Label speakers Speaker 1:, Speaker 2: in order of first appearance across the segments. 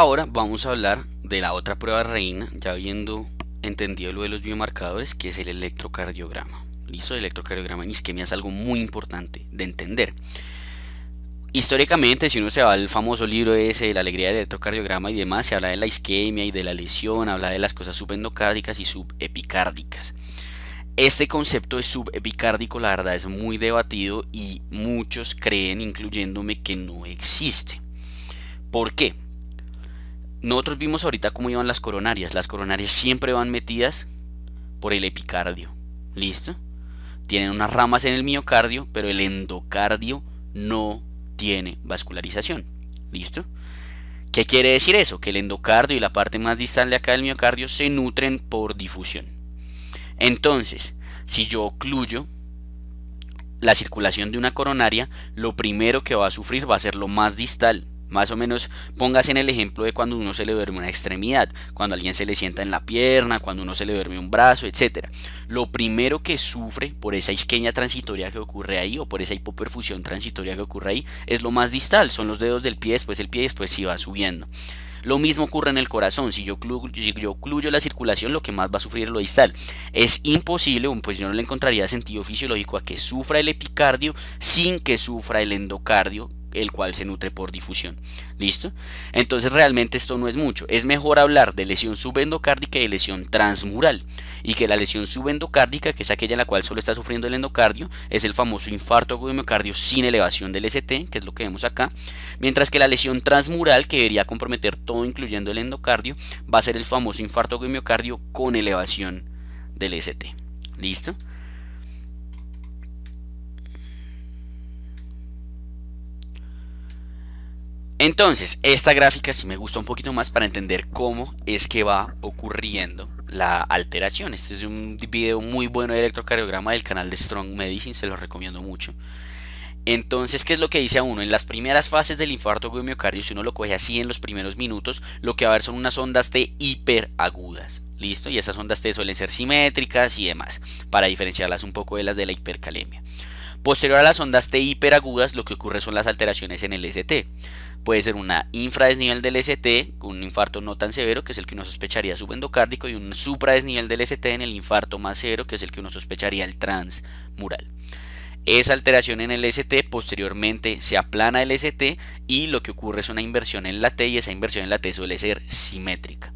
Speaker 1: Ahora vamos a hablar de la otra prueba reina, ya habiendo entendido lo de los biomarcadores, que es el electrocardiograma. Listo, el electrocardiograma en isquemia es algo muy importante de entender. Históricamente, si uno se va al famoso libro ese de la alegría del electrocardiograma y demás, se habla de la isquemia y de la lesión, habla de las cosas subendocárdicas y subepicárdicas. Este concepto de subepicárdico, la verdad, es muy debatido y muchos creen, incluyéndome, que no existe. ¿Por qué? Nosotros vimos ahorita cómo iban las coronarias. Las coronarias siempre van metidas por el epicardio. ¿Listo? Tienen unas ramas en el miocardio, pero el endocardio no tiene vascularización. ¿Listo? ¿Qué quiere decir eso? Que el endocardio y la parte más distal de acá del miocardio se nutren por difusión. Entonces, si yo ocluyo la circulación de una coronaria, lo primero que va a sufrir va a ser lo más distal, más o menos póngase en el ejemplo de cuando uno se le duerme una extremidad, cuando alguien se le sienta en la pierna, cuando uno se le duerme un brazo, etc. Lo primero que sufre por esa isquemia transitoria que ocurre ahí o por esa hipoperfusión transitoria que ocurre ahí es lo más distal, son los dedos del pie, después el pie después si va subiendo. Lo mismo ocurre en el corazón. Si yo, cluyo la circulación, lo que más va a sufrir es lo distal. Es imposible, pues yo no le encontraría sentido fisiológico a que sufra el epicardio sin que sufra el endocardio el cual se nutre por difusión. ¿Listo? Entonces realmente esto no es mucho. Es mejor hablar de lesión subendocárdica y de lesión transmural. Y que la lesión subendocárdica, que es aquella en la cual solo está sufriendo el endocardio, es el famoso infarto agudo de miocardio sin elevación del ST, que es lo que vemos acá. Mientras que la lesión transmural, que debería comprometer todo incluyendo el endocardio, va a ser el famoso infarto agudo de miocardio con elevación del ST. ¿Listo? Entonces, esta gráfica sí me gusta un poquito más para entender cómo es que va ocurriendo la alteración. Este es un video muy bueno de electrocardiograma del canal de Strong Medicine, se lo recomiendo mucho. Entonces, ¿qué es lo que dice a uno? En las primeras fases del infarto de si uno lo coge así en los primeros minutos, lo que va a ver son unas ondas T hiperagudas. ¿Listo? Y esas ondas T suelen ser simétricas y demás, para diferenciarlas un poco de las de la hipercalemia. Posterior a las ondas T hiperagudas, lo que ocurre son las alteraciones en el ST. Puede ser una infradesnivel del ST, con un infarto no tan severo, que es el que uno sospecharía subendocárdico, y un supradesnivel del ST en el infarto más severo, que es el que uno sospecharía el transmural. Esa alteración en el ST posteriormente se aplana el ST y lo que ocurre es una inversión en la T y esa inversión en la T suele ser simétrica.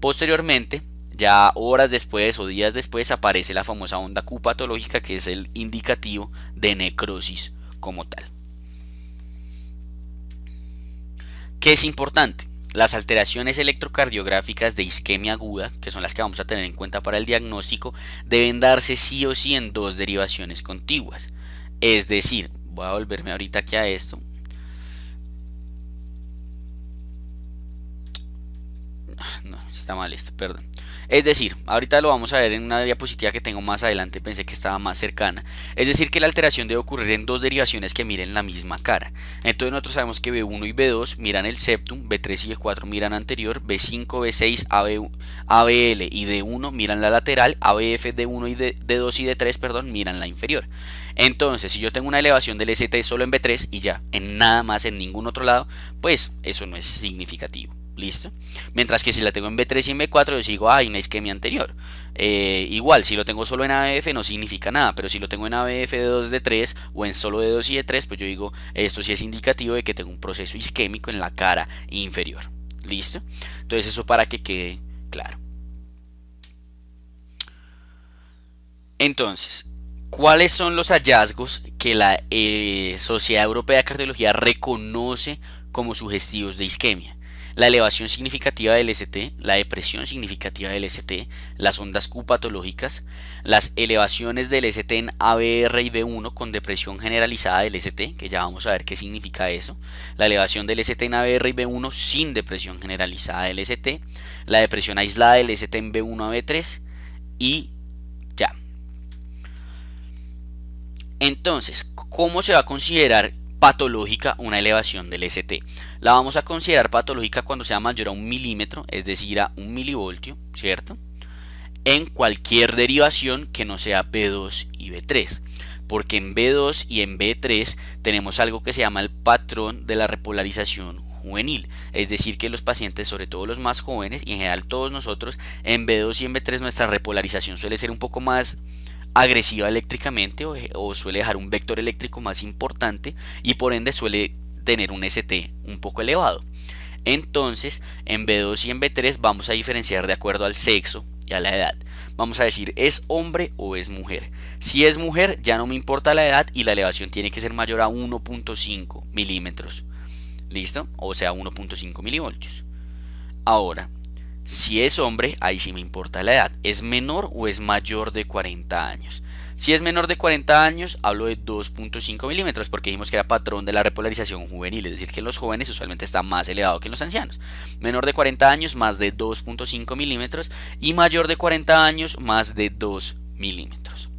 Speaker 1: Posteriormente, ya horas después o días después aparece la famosa onda Q patológica que es el indicativo de necrosis como tal. ¿Qué es importante? Las alteraciones electrocardiográficas de isquemia aguda, que son las que vamos a tener en cuenta para el diagnóstico, deben darse sí o sí en dos derivaciones contiguas. Es decir, voy a volverme ahorita aquí a esto. Ah, no, está mal esto, perdón. Es decir, ahorita lo vamos a ver en una diapositiva que tengo más adelante, pensé que estaba más cercana. Es decir, que la alteración debe ocurrir en dos derivaciones que miren la misma cara. Entonces nosotros sabemos que B1 y B2 miran el septum, B3 y B4 miran anterior, B5, B6, ABL y D1 miran la lateral, ABF, D1 y D, 2 y D3, perdón, miran la inferior. Entonces, si yo tengo una elevación del ST solo en B3 y ya, en nada más, en ningún otro lado, pues eso no es significativo. Listo. Mientras que si la tengo en B3 y en B4, yo digo hay una isquemia anterior. Eh, igual, si lo tengo solo en ABF no significa nada, pero si lo tengo en ABF de 2 de 3 o en solo de 2 y de 3, pues yo digo, esto sí es indicativo de que tengo un proceso isquémico en la cara inferior. ¿Listo? Entonces eso para que quede claro. Entonces, ¿cuáles son los hallazgos que la eh, Sociedad Europea de Cardiología reconoce como sugestivos de isquemia? la elevación significativa del ST, la depresión significativa del ST, las ondas cupatológicas, las elevaciones del ST en ABR y b 1 con depresión generalizada del ST, que ya vamos a ver qué significa eso, la elevación del ST en ABR y B1 sin depresión generalizada del ST, la depresión aislada del ST en B1 a B3 y ya. Entonces, ¿cómo se va a considerar patológica una elevación del ST. La vamos a considerar patológica cuando sea mayor a un milímetro, es decir, a un milivoltio, ¿cierto? En cualquier derivación que no sea B2 y B3 porque en B2 y en B3 tenemos algo que se llama el patrón de la repolarización juvenil, es decir, que los pacientes, sobre todo los más jóvenes y en general todos nosotros, en B2 y en B3 nuestra repolarización suele ser un poco más agresiva eléctricamente o, suele dejar un vector eléctrico más importante y por ende suele tener un ST un poco elevado. Entonces, en B2 y en B3 vamos a diferenciar de acuerdo al sexo y a la edad. Vamos a decir, ¿es hombre o es mujer? Si es mujer, ya no me importa la edad y la elevación tiene que ser mayor a 1.5 milímetros. ¿Listo? O sea, 1.5 milivoltios. Ahora, si es hombre, ahí sí me importa la edad. ¿Es menor o es mayor de 40 años? Si es menor de 40 años, hablo de 2.5 milímetros porque dijimos que era patrón de la repolarización juvenil, es decir, que en los jóvenes usualmente está más elevado que en los ancianos. Menor de 40 años, más de 2.5 milímetros y mayor de 40 años, más de 2 milímetros.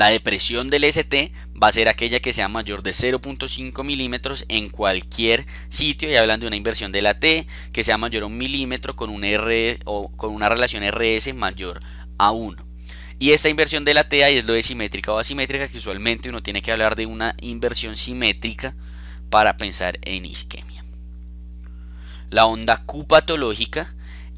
Speaker 1: La depresión del ST va a ser aquella que sea mayor de 0.5 milímetros en cualquier sitio y hablando de una inversión de la T que sea mayor a un milímetro con, un R, o con una relación RS mayor a 1. Y esta inversión de la T ahí es lo de simétrica o asimétrica que usualmente uno tiene que hablar de una inversión simétrica para pensar en isquemia. La onda Q patológica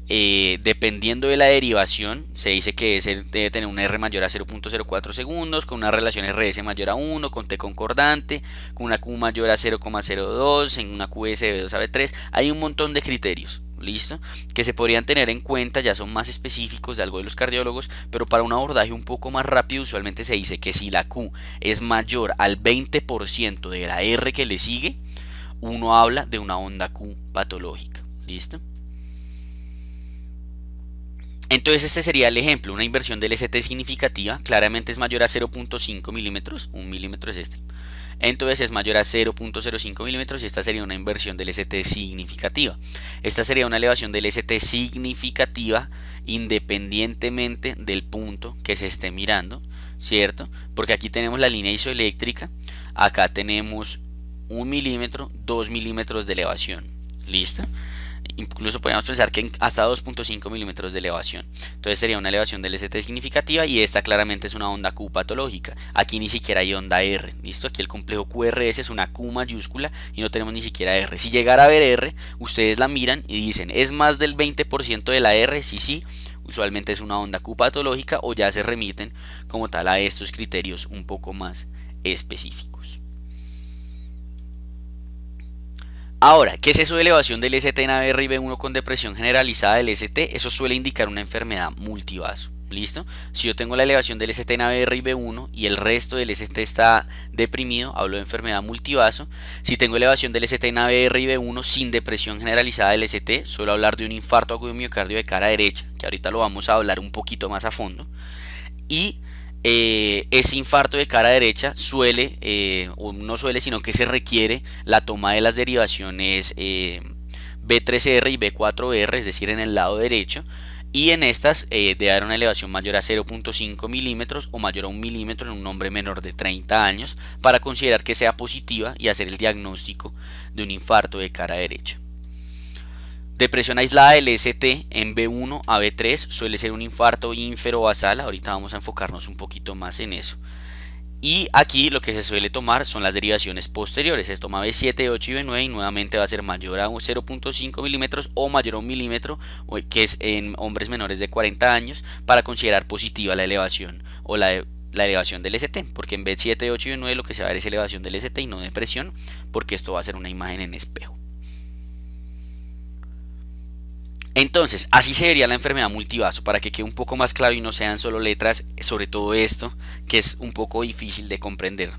Speaker 1: eh, dependiendo de la derivación, se dice que debe tener una R mayor a 0.04 segundos, con una relación RS mayor a 1, con T concordante, con una Q mayor a 0.02, en una QSB2 a 3 Hay un montón de criterios. ¿Listo? Que se podrían tener en cuenta, ya son más específicos de algo de los cardiólogos, pero para un abordaje un poco más rápido usualmente se dice que si la Q es mayor al 20% de la R que le sigue, uno habla de una onda Q patológica. ¿Listo? Entonces este sería el ejemplo, una inversión del ST significativa, claramente es mayor a 0.5 milímetros, un milímetro es este. Entonces es mayor a 0.05 milímetros y esta sería una inversión del ST significativa. Esta sería una elevación del ST significativa independientemente del punto que se esté mirando, ¿cierto? Porque aquí tenemos la línea isoeléctrica, acá tenemos un milímetro, 2 milímetros de elevación, ¿listo? incluso podríamos pensar que hasta 2.5 milímetros de elevación. Entonces sería una elevación del ST significativa y esta claramente es una onda Q patológica. Aquí ni siquiera hay onda R, ¿listo? Aquí el complejo QRS es una Q mayúscula y no tenemos ni siquiera R. Si llegara a ver R, ustedes la miran y dicen, ¿es más del 20% de la R? Sí, sí. Usualmente es una onda Q patológica o ya se remiten como tal a estos criterios un poco más específicos. Ahora, ¿qué es eso de elevación del ST en b 1 con depresión generalizada del ST? Eso suele indicar una enfermedad multivaso. ¿Listo? Si yo tengo la elevación del ST en b 1 y el resto del ST está deprimido, hablo de enfermedad multivaso. Si tengo elevación del ST en b 1 sin depresión generalizada del ST, suelo hablar de un infarto agudo miocardio de cara derecha, que ahorita lo vamos a hablar un poquito más a fondo. Y eh, ese infarto de cara derecha suele, eh, o no suele, sino que se requiere la toma de las derivaciones eh, B3R y B4R, es decir, en el lado derecho, y en estas de dar una elevación mayor a 0.5 milímetros o mayor a 1 milímetro en un hombre menor de 30 años para considerar que sea positiva y hacer el diagnóstico de un infarto de cara derecha. Depresión aislada del ST en B1 a B3 suele ser un infarto basal, Ahorita vamos a enfocarnos un poquito más en eso. Y aquí lo que se suele tomar son las derivaciones posteriores. Se toma B7, B8 y B9 y nuevamente va a ser mayor a 0.5 milímetros o mayor a un milímetro, que es en hombres menores de 40 años, para considerar positiva la elevación o la, la elevación del ST. Porque en B7, B8 y B9 lo que se va a ver es elevación del ST y no depresión, porque esto va a ser una imagen en espejo. Entonces, así se la enfermedad multivaso, para que quede un poco más claro y no sean solo letras, sobre todo esto, que es un poco difícil de comprender.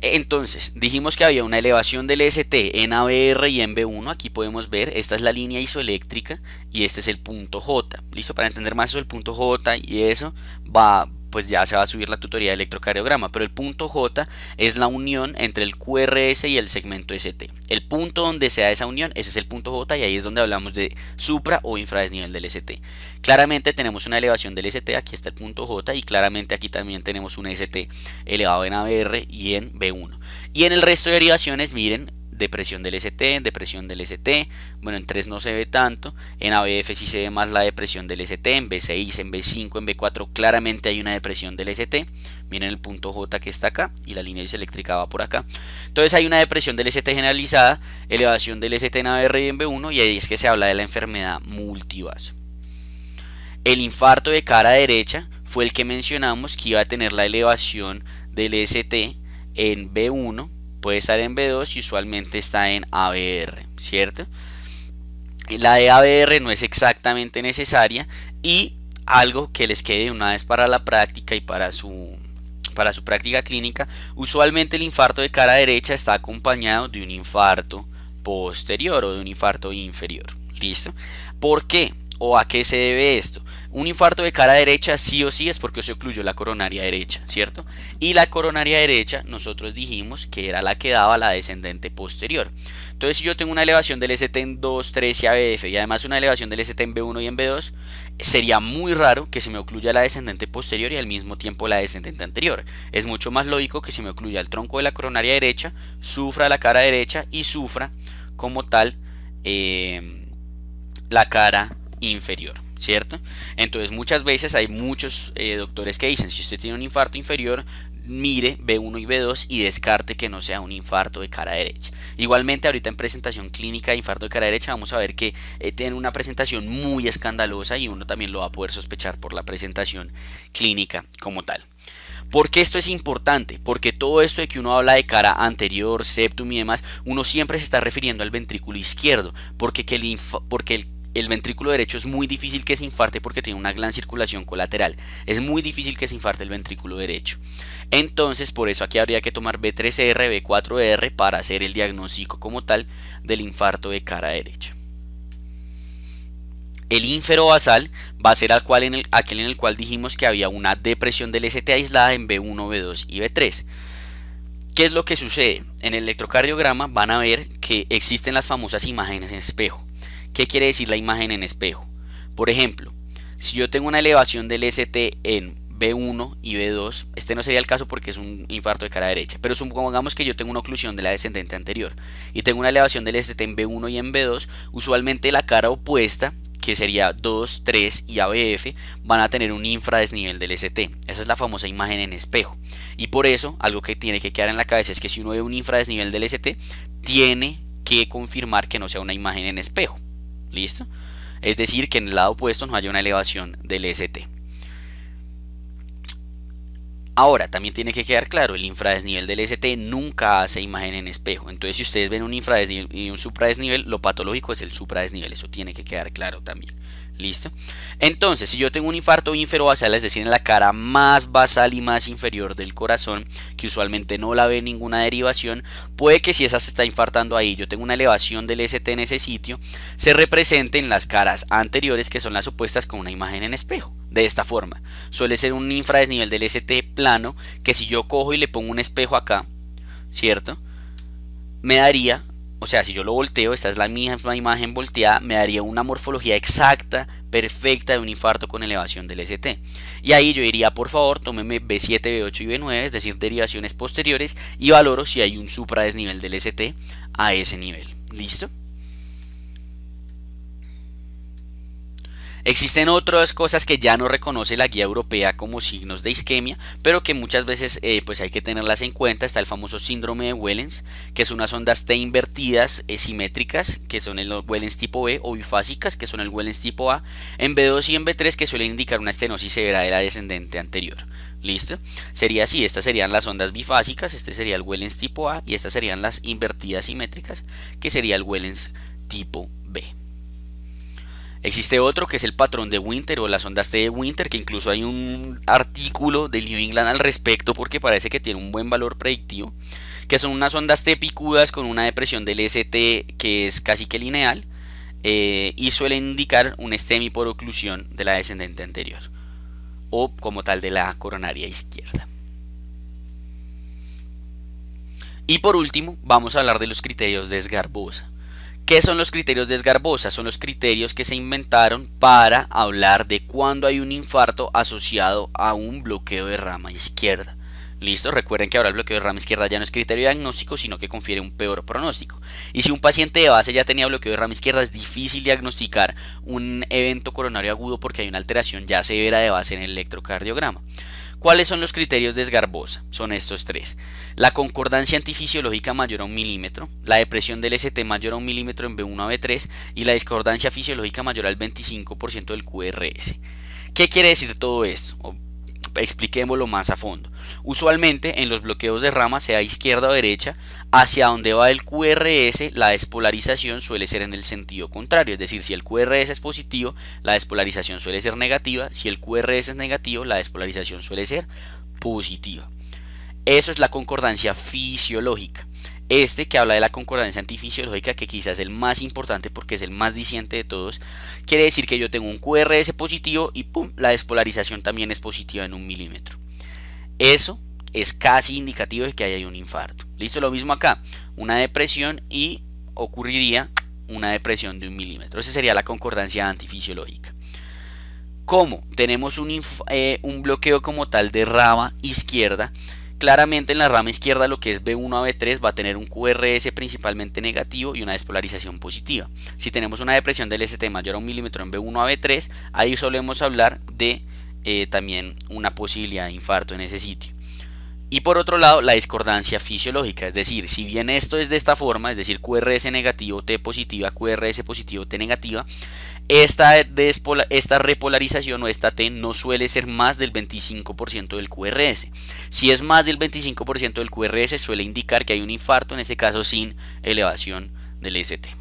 Speaker 1: Entonces, dijimos que había una elevación del ST en ABR y en B1, aquí podemos ver, esta es la línea isoeléctrica y este es el punto J, listo, para entender más eso, el punto J y eso va, pues ya se va a subir la tutoría de electrocardiograma, pero el punto J es la unión entre el QRS y el segmento ST. El punto donde se da esa unión, ese es el punto J y ahí es donde hablamos de supra o infradesnivel del ST. Claramente tenemos una elevación del ST, aquí está el punto J y claramente aquí también tenemos un ST elevado en ABR y en B1. Y en el resto de derivaciones, miren, depresión del ST, depresión del ST, bueno en 3 no se ve tanto, en ABF sí se ve más la depresión del ST, en B6, en B5, en B4 claramente hay una depresión del ST, miren el punto J que está acá y la línea eléctrica va por acá, entonces hay una depresión del ST generalizada, elevación del ST en ABR y en B1 y ahí es que se habla de la enfermedad multivaso. El infarto de cara derecha fue el que mencionamos que iba a tener la elevación del ST en B1 puede estar en B2 y usualmente está en ABR, ¿cierto? La de ABR no es exactamente necesaria y algo que les quede una vez para la práctica y para su, para su práctica clínica, usualmente el infarto de cara derecha está acompañado de un infarto posterior o de un infarto inferior. ¿Listo? ¿Por qué? o a qué se debe esto. Un infarto de cara derecha sí o sí es porque se ocluyó la coronaria derecha, ¿cierto? Y la coronaria derecha nosotros dijimos que era la que daba la descendente posterior. Entonces si yo tengo una elevación del ST en 2, 3 y ABF y además una elevación del ST en B1 y en B2, sería muy raro que se me ocluya la descendente posterior y al mismo tiempo la descendente anterior. Es mucho más lógico que se me ocluya el tronco de la coronaria derecha, sufra la cara derecha y sufra como tal eh, la cara inferior, ¿cierto? Entonces muchas veces hay muchos eh, doctores que dicen, si usted tiene un infarto inferior, mire B1 y B2 y descarte que no sea un infarto de cara derecha. Igualmente ahorita en presentación clínica de infarto de cara derecha vamos a ver que eh, tiene tienen una presentación muy escandalosa y uno también lo va a poder sospechar por la presentación clínica como tal. ¿Por qué esto es importante? Porque todo esto de que uno habla de cara anterior, septum y demás, uno siempre se está refiriendo al ventrículo izquierdo, porque, el, porque el el ventrículo derecho es muy difícil que se infarte porque tiene una gran circulación colateral. Es muy difícil que se infarte el ventrículo derecho. Entonces, por eso aquí habría que tomar B3R, B4R para hacer el diagnóstico como tal del infarto de cara derecha. El ínfero basal va a ser en, aquel en el cual dijimos que había una depresión del ST aislada en B1, B2 y B3. ¿Qué es lo que sucede? En el electrocardiograma van a ver que existen las famosas imágenes en espejo. ¿Qué quiere decir la imagen en espejo? Por ejemplo, si yo tengo una elevación del ST en B1 y B2, este no sería el caso porque es un infarto de cara derecha, pero supongamos que yo tengo una oclusión de la descendente anterior y tengo una elevación del ST en B1 y en B2, usualmente la cara opuesta que sería 2, 3 y ABF, van a tener un infradesnivel del ST. Esa es la famosa imagen en espejo. Y por eso, algo que tiene que quedar en la cabeza es que si uno ve un infradesnivel del ST, tiene que confirmar que no sea una imagen en espejo. ¿Listo? Es decir, que en el lado opuesto no haya una elevación del ST. Ahora, también tiene que quedar claro, el infradesnivel del ST nunca hace imagen en espejo. Entonces, si ustedes ven un infradesnivel y un supradesnivel, lo patológico es el supradesnivel. Eso tiene que quedar claro también. ¿Listo? Entonces, si yo tengo un infarto basal, es decir, en la cara más basal y más inferior del corazón, que usualmente no la ve ninguna derivación, puede que si esa se está infartando ahí, yo tengo una elevación del ST en ese sitio, se representen las caras anteriores, que son las opuestas, con una imagen en espejo de esta forma. Suele ser un infradesnivel del ST plano que si yo cojo y le pongo un espejo acá, ¿cierto? Me daría, o sea, si yo lo volteo, esta es la misma imagen volteada, me daría una morfología exacta, perfecta de un infarto con elevación del ST. Y ahí yo diría, por favor, tómeme B7, B8 y B9, es decir, derivaciones posteriores, y valoro si hay un supradesnivel del ST a ese nivel. ¿Listo? Existen otras cosas que ya no reconoce la guía europea como signos de isquemia, pero que muchas veces eh, pues hay que tenerlas en cuenta. Está el famoso síndrome de Wellens, que son unas ondas T invertidas eh, simétricas, que son el Wellens tipo B, o bifásicas, que son el Wellens tipo A, en B2 y en B3, que suelen indicar una estenosis severa de la descendente anterior. ¿Listo? Sería así, estas serían las ondas bifásicas, este sería el Wellens tipo A y estas serían las invertidas simétricas, que sería el Wellens tipo B. Existe otro que es el patrón de Winter o las ondas T de Winter, que incluso hay un artículo de New England al respecto porque parece que tiene un buen valor predictivo, que son unas ondas T picudas con una depresión del ST que es casi que lineal eh, y suele indicar un STEMI por oclusión de la descendente anterior o como tal de la coronaria izquierda. Y por último, vamos a hablar de los criterios de Esgarbosa. ¿Qué son los criterios de Esgarbosa? Son los criterios que se inventaron para hablar de cuando hay un infarto asociado a un bloqueo de rama izquierda. Listo, recuerden que ahora el bloqueo de rama izquierda ya no es criterio diagnóstico, sino que confiere un peor pronóstico. Y si un paciente de base ya tenía bloqueo de rama izquierda, es difícil diagnosticar un evento coronario agudo porque hay una alteración ya severa de base en el electrocardiograma. ¿Cuáles son los criterios de Esgarbosa? Son estos tres. La concordancia antifisiológica mayor a un milímetro, la depresión del ST mayor a un milímetro en B1 a B3 y la discordancia fisiológica mayor al 25% del QRS. ¿Qué quiere decir todo esto? expliquémoslo más a fondo. Usualmente en los bloqueos de rama, sea izquierda o derecha, hacia donde va el QRS, la despolarización suele ser en el sentido contrario. Es decir, si el QRS es positivo, la despolarización suele ser negativa. Si el QRS es negativo, la despolarización suele ser positiva. Eso es la concordancia fisiológica. Este que habla de la concordancia antifisiológica, que quizás es el más importante porque es el más diciente de todos, quiere decir que yo tengo un QRS positivo y pum, la despolarización también es positiva en un milímetro. Eso es casi indicativo de que hay un infarto. Listo, lo mismo acá, una depresión y ocurriría una depresión de un milímetro. Esa sería la concordancia antifisiológica. ¿Cómo? Tenemos un, eh, un bloqueo como tal de rama izquierda Claramente en la rama izquierda lo que es B1 a B3 va a tener un QRS principalmente negativo y una despolarización positiva. Si tenemos una depresión del ST mayor a un milímetro en B1 a B3, ahí solemos hablar de eh, también una posibilidad de infarto en ese sitio. Y por otro lado, la discordancia fisiológica, es decir, si bien esto es de esta forma, es decir, QRS negativo, T positiva, QRS positivo, T negativa, esta, esta repolarización o esta T no suele ser más del 25% del QRS. Si es más del 25% del QRS, suele indicar que hay un infarto, en este caso sin elevación del ST.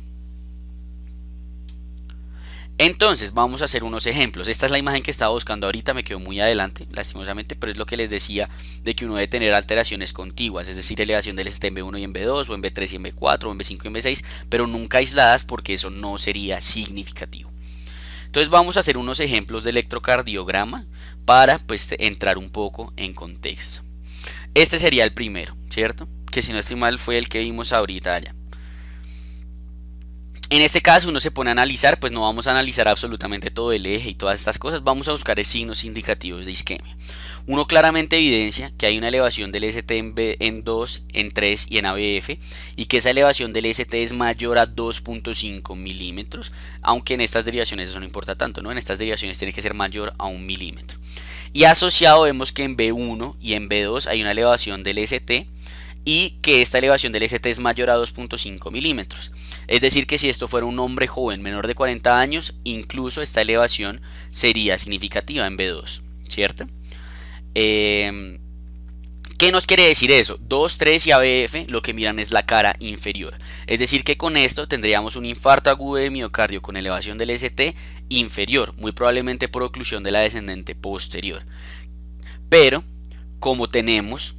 Speaker 1: Entonces, vamos a hacer unos ejemplos. Esta es la imagen que estaba buscando ahorita, me quedó muy adelante, lastimosamente, pero es lo que les decía de que uno debe tener alteraciones contiguas, es decir, elevación del ST en B1 y en B2, o en B3 y en B4, o en B5 y en B6, pero nunca aisladas porque eso no sería significativo. Entonces vamos a hacer unos ejemplos de electrocardiograma para pues, entrar un poco en contexto. Este sería el primero, ¿cierto? Que si no estoy mal fue el que vimos ahorita allá. En este caso uno se pone a analizar, pues no vamos a analizar absolutamente todo el eje y todas estas cosas, vamos a buscar signos indicativos de isquemia. Uno claramente evidencia que hay una elevación del ST en, B, en 2, en 3 y en ABF y que esa elevación del ST es mayor a 2.5 milímetros, aunque en estas derivaciones eso no importa tanto, ¿no? en estas derivaciones tiene que ser mayor a 1 milímetro. Y asociado vemos que en B1 y en B2 hay una elevación del ST y que esta elevación del ST es mayor a 2.5 milímetros. Es decir, que si esto fuera un hombre joven menor de 40 años, incluso esta elevación sería significativa en B2, ¿cierto? Em, ¿Qué nos quiere decir eso? 2, 3 y ABF lo que miran es la cara inferior. Es decir, que con esto tendríamos un infarto agudo de miocardio con elevación del ST inferior, muy probablemente por oclusión de la descendente posterior. Pero, como tenemos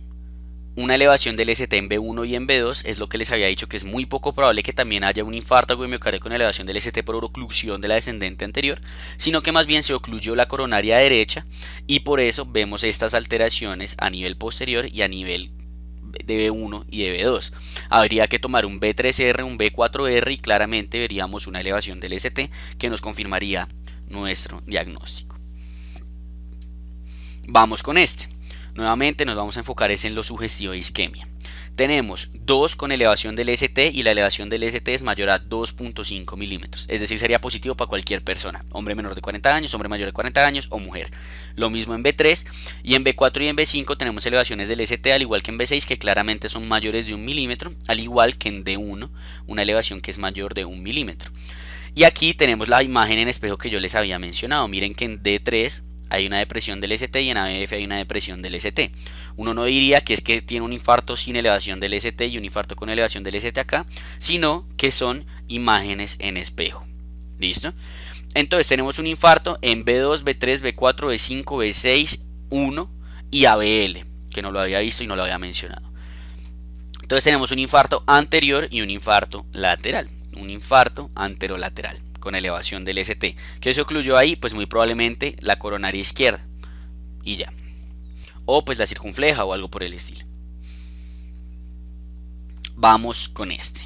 Speaker 1: una elevación del ST en B1 y en B2 es lo que les había dicho que es muy poco probable que también haya un infarto agudo miocardio con elevación del ST por oclusión de la descendente anterior, sino que más bien se ocluyó la coronaria derecha y por eso vemos estas alteraciones a nivel posterior y a nivel de B1 y de B2. Habría que tomar un B3R, un B4R y claramente veríamos una elevación del ST que nos confirmaría nuestro diagnóstico. Vamos con este. Nuevamente nos vamos a enfocar en lo sugestivo de isquemia. Tenemos 2 con elevación del ST y la elevación del ST es mayor a 2.5 milímetros. Es decir, sería positivo para cualquier persona. Hombre menor de 40 años, hombre mayor de 40 años o mujer. Lo mismo en B3 y en B4 y en B5 tenemos elevaciones del ST al igual que en B6 que claramente son mayores de 1 milímetro. Al igual que en D1 una elevación que es mayor de 1 milímetro. Y aquí tenemos la imagen en espejo que yo les había mencionado. Miren que en D3 hay una depresión del ST y en ABF hay una depresión del ST. Uno no diría que es que tiene un infarto sin elevación del ST y un infarto con elevación del ST acá, sino que son imágenes en espejo. ¿Listo? Entonces tenemos un infarto en B2, B3, B4, B5, B6, 1 y ABL, que no lo había visto y no lo había mencionado. Entonces tenemos un infarto anterior y un infarto lateral. Un infarto anterolateral con elevación del ST. ¿Qué se ocluyó ahí? Pues muy probablemente la coronaria izquierda y ya. O pues la circunfleja o algo por el estilo. Vamos con este.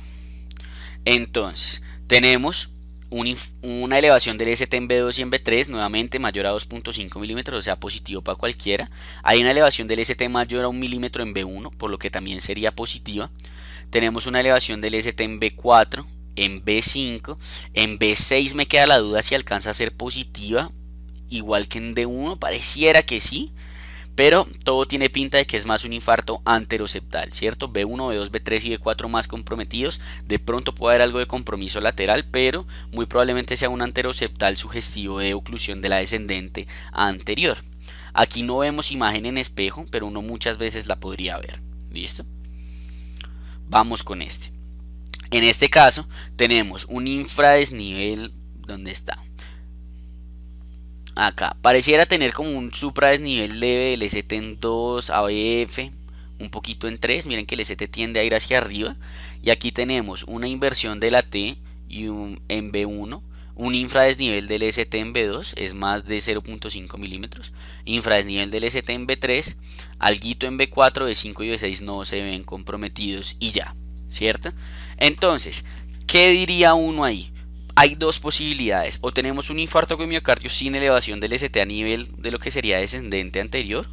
Speaker 1: Entonces, tenemos una elevación del ST en B2 y en B3, nuevamente mayor a 2.5 milímetros, o sea, positivo para cualquiera. Hay una elevación del ST mayor a 1 milímetro en B1, por lo que también sería positiva. Tenemos una elevación del ST en B4 en B5. En B6 me queda la duda si alcanza a ser positiva, igual que en D1, pareciera que sí. Pero todo tiene pinta de que es más un infarto anteroceptal, ¿cierto? B1, B2, B3 y B4 más comprometidos. De pronto puede haber algo de compromiso lateral, pero muy probablemente sea un anteroceptal sugestivo de oclusión de la descendente anterior. Aquí no vemos imagen en espejo, pero uno muchas veces la podría ver. ¿Listo? Vamos con este. En este caso tenemos un infradesnivel donde está. Acá pareciera tener como un supradesnivel leve del ST en 2 ABF, un poquito en 3. Miren que el ST tiende a ir hacia arriba. Y aquí tenemos una inversión de la T y un, en B1. Un infradesnivel del ST en B2 es más de 0.5 milímetros. Infradesnivel del ST en B3, alguito en B4, B5 y B6 no se ven comprometidos y ya, ¿cierto? Entonces, ¿qué diría uno ahí? Hay dos posibilidades. O tenemos un infarto con miocardio sin elevación del ST a nivel de lo que sería descendente anterior.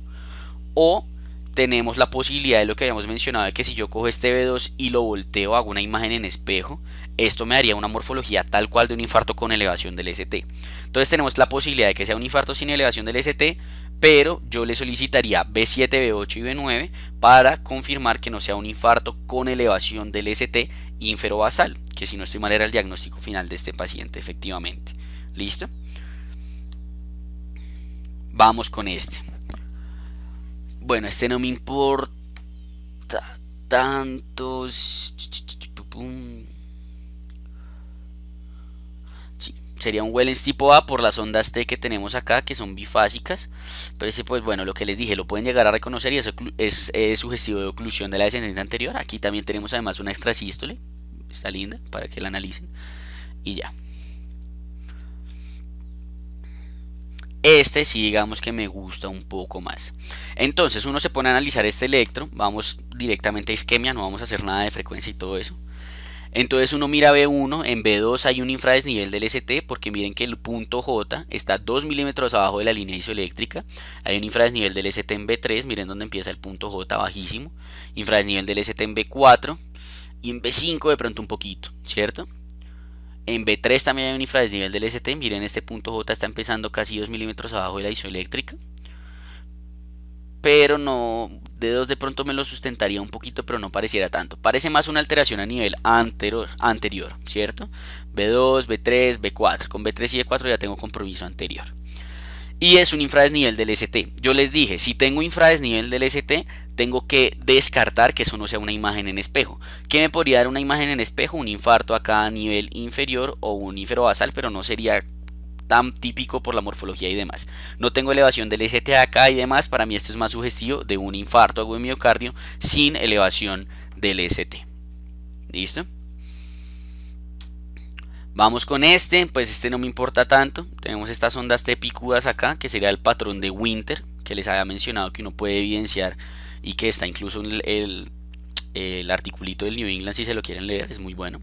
Speaker 1: O tenemos la posibilidad de lo que habíamos mencionado, de que si yo cojo este B2 y lo volteo, hago una imagen en espejo, esto me daría una morfología tal cual de un infarto con elevación del ST. Entonces tenemos la posibilidad de que sea un infarto sin elevación del ST pero yo le solicitaría B7, B8 y B9 para confirmar que no sea un infarto con elevación del ST infero-basal, que si no estoy mal era el diagnóstico final de este paciente efectivamente. ¿Listo? Vamos con este. Bueno, este no me importa tanto... sería un Wellens tipo A por las ondas T que tenemos acá, que son bifásicas. Pero ese, pues bueno, lo que les dije, lo pueden llegar a reconocer y eso es, su sugestivo de oclusión de la descendente anterior. Aquí también tenemos además una extrasístole, está linda, para que la analicen. Y ya. Este sí digamos que me gusta un poco más. Entonces uno se pone a analizar este electro, vamos directamente a isquemia, no vamos a hacer nada de frecuencia y todo eso. Entonces uno mira B1, en B2 hay un infradesnivel del ST, porque miren que el punto J está 2 milímetros abajo de la línea isoeléctrica. Hay un infradesnivel del ST en B3, miren dónde empieza el punto J bajísimo. Infradesnivel del ST en B4 y en B5 de pronto un poquito, ¿cierto? En B3 también hay un infradesnivel del ST, miren este punto J está empezando casi 2 milímetros abajo de la isoeléctrica pero no D2 de pronto me lo sustentaría un poquito, pero no pareciera tanto. Parece más una alteración a nivel anterior, anterior ¿cierto? B2, B3, B4. Con B3 y B4 ya tengo compromiso anterior. Y es un infradesnivel del ST. Yo les dije, si tengo infradesnivel del ST, tengo que descartar que eso no sea una imagen en espejo. ¿Qué me podría dar una imagen en espejo? Un infarto acá a nivel inferior o un basal, pero no sería tan típico por la morfología y demás. No tengo elevación del ST acá y demás, para mí esto es más sugestivo de un infarto agudo de miocardio sin elevación del ST. ¿Listo? Vamos con este, pues este no me importa tanto. Tenemos estas ondas tepicudas acá, que sería el patrón de Winter, que les había mencionado que uno puede evidenciar y que está incluso en el articulito del New England si se lo quieren leer, es muy bueno.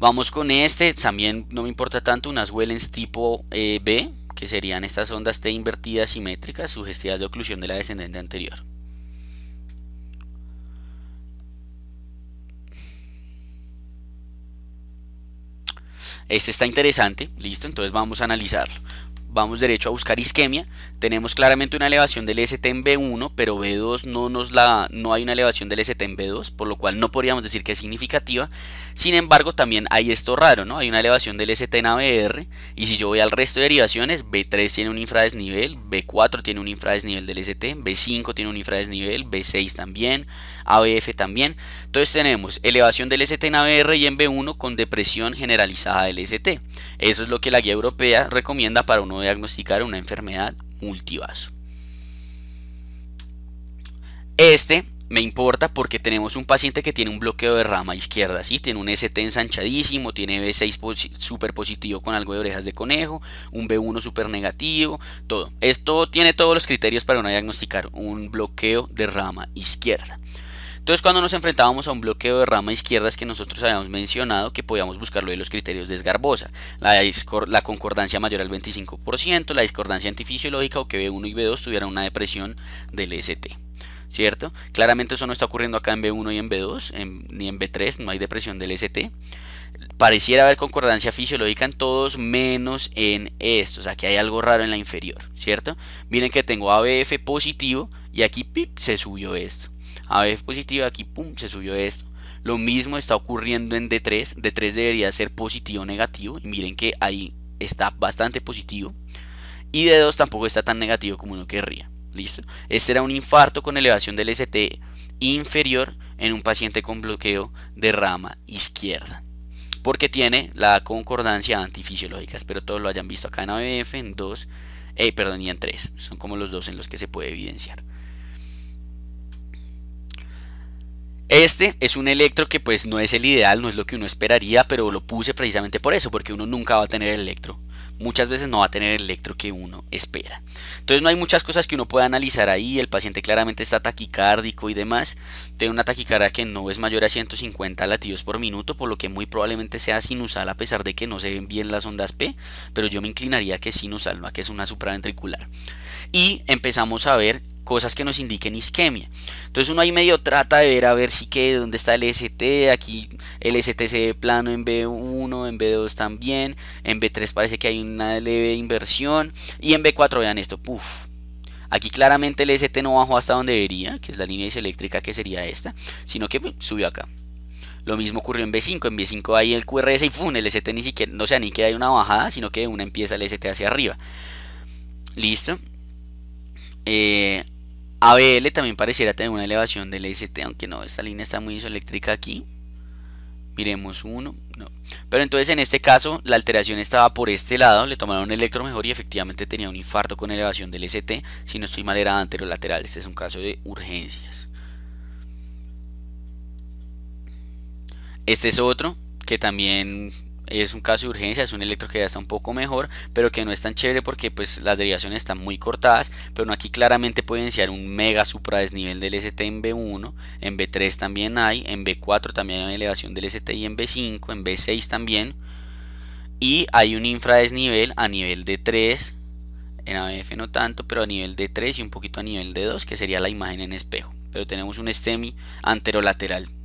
Speaker 1: Vamos con este, también no me importa tanto, unas Wellens tipo eh, B, que serían estas ondas T invertidas simétricas sugestivas de oclusión de la descendente anterior. Este está interesante, listo, entonces vamos a analizarlo vamos derecho a buscar isquemia. Tenemos claramente una elevación del ST en B1, pero B2 no nos la no hay una elevación del ST en B2, por lo cual no podríamos decir que es significativa. Sin embargo, también hay esto raro, ¿no? Hay una elevación del ST en ABR y si yo voy al resto de derivaciones, B3 tiene un infradesnivel, B4 tiene un infradesnivel del ST, B5 tiene un infradesnivel, B6 también, ABF también. Entonces tenemos elevación del ST en ABR y en B1 con depresión generalizada del ST. Eso es lo que la guía europea recomienda para uno diagnosticar una enfermedad multivaso. Este me importa porque tenemos un paciente que tiene un bloqueo de rama izquierda, ¿sí? tiene un ST ensanchadísimo, tiene B6 super positivo con algo de orejas de conejo, un B1 super negativo, todo. Esto tiene todos los criterios para no diagnosticar un bloqueo de rama izquierda. Entonces cuando nos enfrentábamos a un bloqueo de rama izquierdas que nosotros habíamos mencionado que podíamos buscarlo de los criterios de Esgarbosa, la, la concordancia mayor al 25%, la discordancia antifisiológica o que B1 y B2 tuvieran una depresión del e ST. ¿Cierto? Claramente eso no está ocurriendo acá en B1 y en B2, ni en B3, no hay depresión del e ST pareciera haber concordancia fisiológica en todos menos en estos. O sea, que hay algo raro en la inferior, ¿cierto? Miren que tengo ABF positivo y aquí se subió esto a positiva, aquí pum, se subió esto. Lo mismo está ocurriendo en D3, D3 debería ser positivo o negativo, y miren que ahí está bastante positivo. Y D2 tampoco está tan negativo como uno querría. ¿Listo? Este era un infarto con elevación del ST inferior en un paciente con bloqueo de rama izquierda. Porque tiene la concordancia antifisiológica. Espero todos lo hayan visto acá en ABF, en 2, eh, perdón, y en 3. Son como los dos en los que se puede evidenciar. Este es un electro que pues no es el ideal, no es lo que uno esperaría, pero lo puse precisamente por eso, porque uno nunca va a tener electro. Muchas veces no va a tener el electro que uno espera. Entonces no hay muchas cosas que uno pueda analizar ahí, el paciente claramente está taquicárdico y demás, tiene una taquicardia que no es mayor a 150 latidos por minuto, por lo que muy probablemente sea sinusal a pesar de que no se ven bien las ondas P, pero yo me inclinaría a que es sinusal, no a que es una supraventricular. Y empezamos a ver cosas que nos indiquen isquemia. Entonces uno ahí medio trata de ver a ver si que dónde está el ST, aquí el ST se ve plano en B1, en B2 también, en B3 parece que hay una leve inversión y en B4 vean esto, Aquí claramente el ST no bajó hasta donde debería, que es la línea isoeléctrica que sería esta, sino que subió acá. Lo mismo ocurrió en B5, en B5 hay el QRS y ¡fum! el ST ni siquiera, no sea ni que hay una bajada, sino que una empieza el ST hacia arriba. Listo. Eh, ABL también pareciera tener una elevación del ST, aunque no, esta línea está muy isoeléctrica aquí. Miremos uno, no. Pero entonces en este caso la alteración estaba por este lado, le tomaron un electro mejor y efectivamente tenía un infarto con elevación del ST, si no estoy mal era anterolateral, este es un caso de urgencias. Este es otro que también es un caso de urgencia, es un electro que ya está un poco mejor, pero que no es tan chévere porque pues las derivaciones están muy cortadas, pero aquí claramente pueden ser un mega supra desnivel del ST en B1, en B3 también hay, en B4 también hay una elevación del ST y en B5, en B6 también, y hay un infradesnivel a nivel de 3, en ABF no tanto, pero a nivel de 3 y un poquito a nivel de 2, que sería la imagen en espejo, pero tenemos un STEMI anterolateral